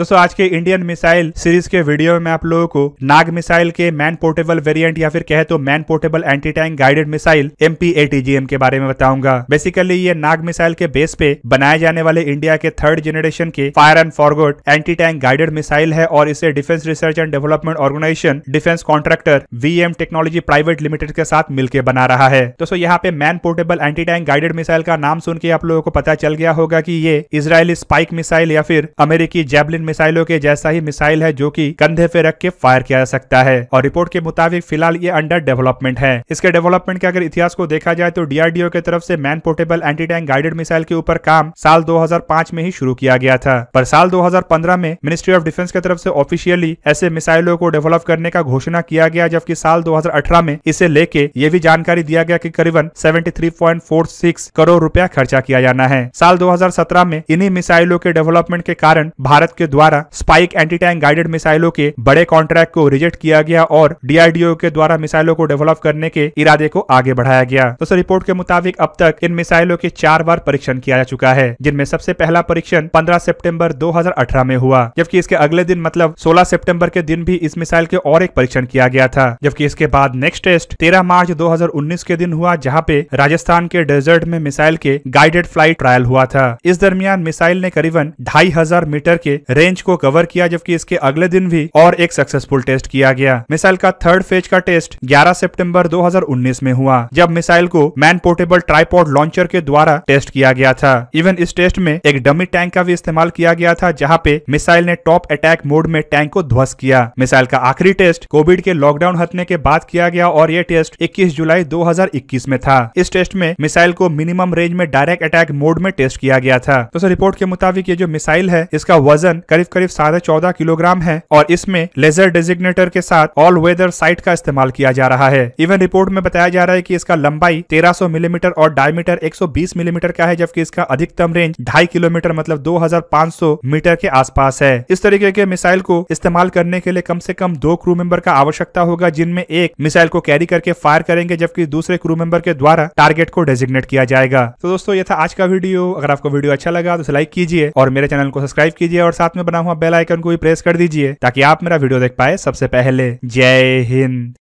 दोस्तों आज के इंडियन मिसाइल सीरीज के वीडियो में आप लोगों को नाग मिसाइल के मैन पोर्टेबल वेरिएंट या फिर कहे तो man portable anti tank guided missile M P के बारे में बताऊंगा बेसिकली ये नाग मिसाइल के बेस पे बनाए जाने वाले इंडिया के थर्ड जनरेशन के fire and forward anti tank guided missile है और इसे defence research and development organisation defence contractor V technology private limited के साथ मिलकर बना रहा है दोस्तों यहाँ पे man portable anti tank guided missile का नाम सुन के आप लोगों को पता चल गया होगा की ये इसराइली स्पाइक मिसाइल या फिर अमेरिकी जेबलिन मिसाइलों के जैसा ही मिसाइल है जो कि कंधे पे रख के फायर किया जा सकता है और रिपोर्ट के मुताबिक फिलहाल ये अंडर डेवलपमेंट है इसके डेवलपमेंट के अगर इतिहास को देखा जाए तो डीआरडीओ की तरफ से man portable anti tank guided missile के ऊपर काम साल दो में ही शुरू किया गया था पर साल दो में मिनिस्ट्री ऑफ डिफेंस की तरफ से ऑफिशियली ऐसे मिसाइलों को डेवलप करने का घोषणा किया गया जबकि साल दो में इसे लेके ये भी जानकारी दिया गया की करीबन सेवेंटी करोड़ रूपया खर्चा किया जाना है साल 2017 में इन्हीं मिसाइलों के डेवलपमेंट के कारण भारत के द्वारा स्पाइक एंटी टैंक गाइडेड मिसाइलों के बड़े कॉन्ट्रैक्ट को रिजेक्ट किया गया और डीआरडीओ के द्वारा मिसाइलों को डेवलप करने के इरादे को आगे बढ़ाया गया दोस्तों रिपोर्ट के मुताबिक अब तक इन मिसाइलों के चार बार परीक्षण किया जा चुका है जिनमें सबसे पहला परीक्षण पंद्रह सेप्टेम्बर दो में हुआ जबकि इसके अगले दिन मतलब सोलह सेप्टेम्बर के दिन भी इस मिसाइल के और एक परीक्षण किया गया था जबकि इसके बाद नेक्स्ट टेस्ट तेरह मार्च दो के दिन हुआ जहाँ पे राजस्थान के डेजर्ट में मिसाइल के गाइडेड फ्लाइट ट्रायल हुआ था इस दरमियान मिसाइल ने करीबन ढाई हजार मीटर के रेंज को कवर किया जबकि इसके अगले दिन भी और एक सक्सेसफुल टेस्ट किया गया मिसाइल का थर्ड फेज का टेस्ट 11 सितंबर 2019 में हुआ जब मिसाइल को मैन पोर्टेबल ट्राईपोर्ट लॉन्चर के द्वारा टेस्ट किया गया था इवन इस टेस्ट में एक डमी टैंक का भी इस्तेमाल किया गया था जहाँ पे मिसाइल ने टॉप अटैक मोड में टैंक को ध्वस्त किया मिसाइल का आखिरी टेस्ट कोविड के लॉकडाउन हटने के बाद किया गया और ये टेस्ट 21 जुलाई 2021 में था इस टेस्ट में मिसाइल को मिनिमम रेंज में डायरेक्ट अटैक मोड में टेस्ट किया गया था तो रिपोर्ट के मुताबिक ये जो मिसाइल है इसका वजन करीब करीब साढ़े चौदह किलोग्राम है और इसमें लेजर डेजिग्नेटर के साथ ऑल वेदर साइट का इस्तेमाल किया जा रहा है इवन रिपोर्ट में बताया जा रहा है की इसका लंबाई तेरह मिलीमीटर और डायमीटर एक मिलीमीटर का है जबकि इसका अधिकतम रेंज ढाई किलोमीटर मतलब दो मीटर के आसपास है इस तरीके के मिसाइल को इस्तेमाल करने के लिए कम से कम दो क्रू मेंबर का आवश्यकता होगा जिनमें एक मिसाइल को कैरी करके फायर करेंगे जबकि दूसरे क्रू मेंबर के द्वारा टारगेट को डेजिग्नेट किया जाएगा तो दोस्तों ये था आज का वीडियो अगर आपको वीडियो अच्छा लगा तो लाइक कीजिए और मेरे चैनल को सब्सक्राइब कीजिए और साथ में में बना हुआ बेल आइकन को भी प्रेस कर दीजिए ताकि आप मेरा वीडियो देख पाए सबसे पहले जय हिंद